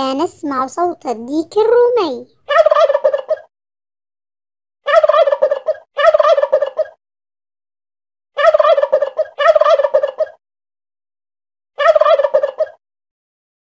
نسمع صوت الديك الرومي